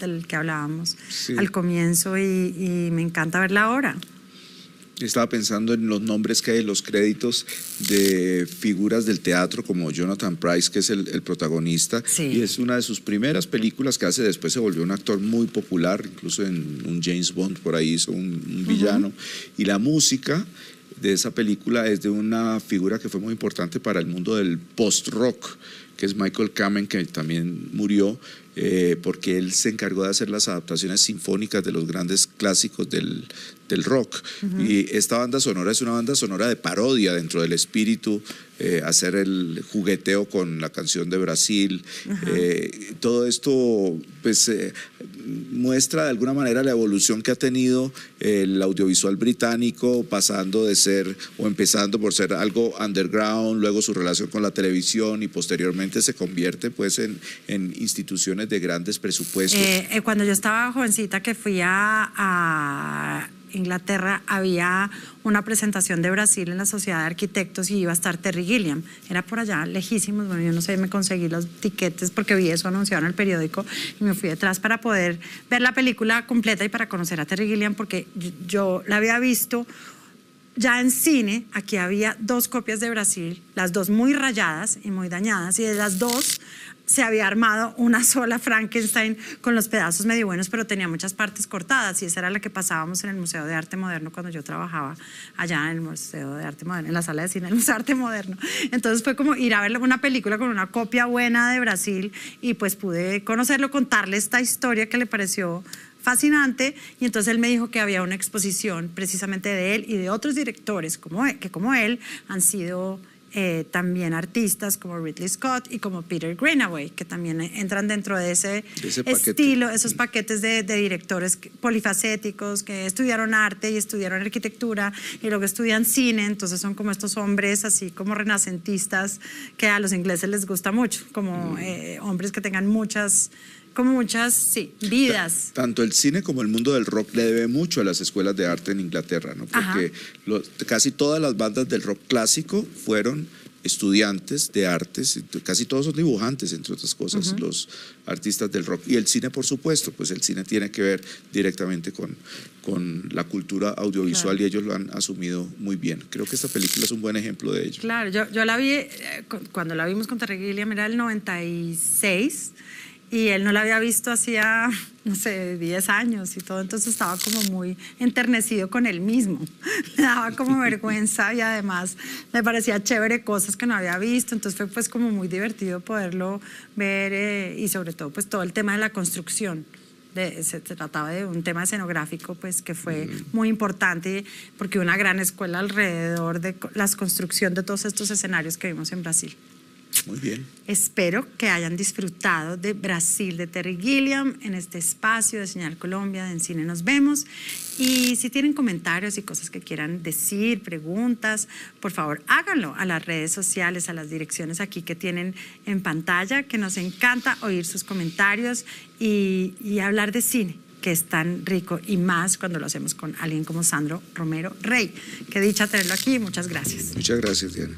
del que hablábamos al comienzo y, me encanta verla ahora. Estaba pensando en los nombres que hay en los créditos de figuras del teatro como Jonathan Price, que es el, protagonista, y es una de sus primeras películas que hace, después se volvió un actor muy popular, incluso en un James Bond por ahí hizo un, villano, y la música de esa película es de una figura que fue muy importante para el mundo del post-rock, que es Michael Kamen, que también murió, eh, porque él se encargó de hacer las adaptaciones sinfónicas de los grandes clásicos del, rock. Y esta banda sonora es una banda sonora de parodia dentro del espíritu, eh, hacer el jugueteo con la canción de Brasil. Eh, todo esto pues, muestra de alguna manera la evolución que ha tenido el audiovisual británico, pasando de ser, o empezando por ser algo underground, luego su relación con la televisión y posteriormente se convierte pues en, en instituciones de grandes presupuestos. Eh, eh, cuando yo estaba jovencita que fui a, a... Inglaterra había una presentación de Brasil en la Sociedad de Arquitectos y iba a estar Terry Gilliam. Era por allá, lejísimos. Bueno, yo no sé, me conseguí los tiquetes porque vi eso anunciado en el periódico y me fui detrás para poder ver la película completa y para conocer a Terry Gilliam porque yo la había visto ya en cine, aquí había dos copias de Brasil, las dos muy rayadas y muy dañadas, y de las dos se había armado una sola Frankenstein con los pedazos medio buenos, pero tenía muchas partes cortadas y esa era la que pasábamos en el Museo de Arte Moderno cuando yo trabajaba allá en el Museo de Arte Moderno, en la sala de cine del Museo de Arte Moderno. Entonces fue como ir a ver una película con una copia buena de Brasil y pues pude conocerlo, contarle esta historia que le pareció fascinante. Y entonces él me dijo que había una exposición precisamente de él y de otros directores como, e, que como él han sido eh, también artistas como Ridley Scott y como Peter Greenaway, que también entran dentro de ese, estilo, esos mm. paquetes de, directores polifacéticos que estudiaron arte y estudiaron arquitectura y luego estudian cine, entonces son como estos hombres así como renacentistas que a los ingleses les gusta mucho, como mm. eh, hombres que tengan muchas como muchas vidas. tanto el cine como el mundo del rock le debe mucho a las escuelas de arte en Inglaterra, ¿no? Porque casi todas las bandas del rock clásico fueron estudiantes de artes, casi todos son dibujantes, entre otras cosas, los artistas del rock. Y el cine, por supuesto, pues el cine tiene que ver directamente con, con la cultura audiovisual y ellos lo han asumido muy bien. Creo que esta película es un buen ejemplo de ello. Claro, yo, yo la vi, eh, cuando la vimos con Terreguilia, era el 96 y él no la había visto hacía, no sé, 10 años y todo, entonces estaba como muy enternecido con él mismo, me daba como vergüenza y además me parecía chévere cosas que no había visto, entonces fue pues como muy divertido poderlo ver eh, y sobre todo pues todo el tema de la construcción. se trataba de un tema escenográfico pues que fue mm. muy importante porque una gran escuela alrededor de la construcción de todos estos escenarios que vimos en Brasil. Muy bien. Espero que hayan disfrutado de Brasil de Terry Gilliam en este espacio de Señal Colombia, de En Cine Nos Vemos. Y si tienen comentarios y cosas que quieran decir, preguntas, por favor háganlo a las redes sociales, a las direcciones aquí que tienen en pantalla, que nos encanta oír sus comentarios y, hablar de cine que es tan rico y más cuando lo hacemos con alguien como Sandro Romero Rey. Qué dicha tenerlo aquí, muchas gracias. Muchas gracias, Diana.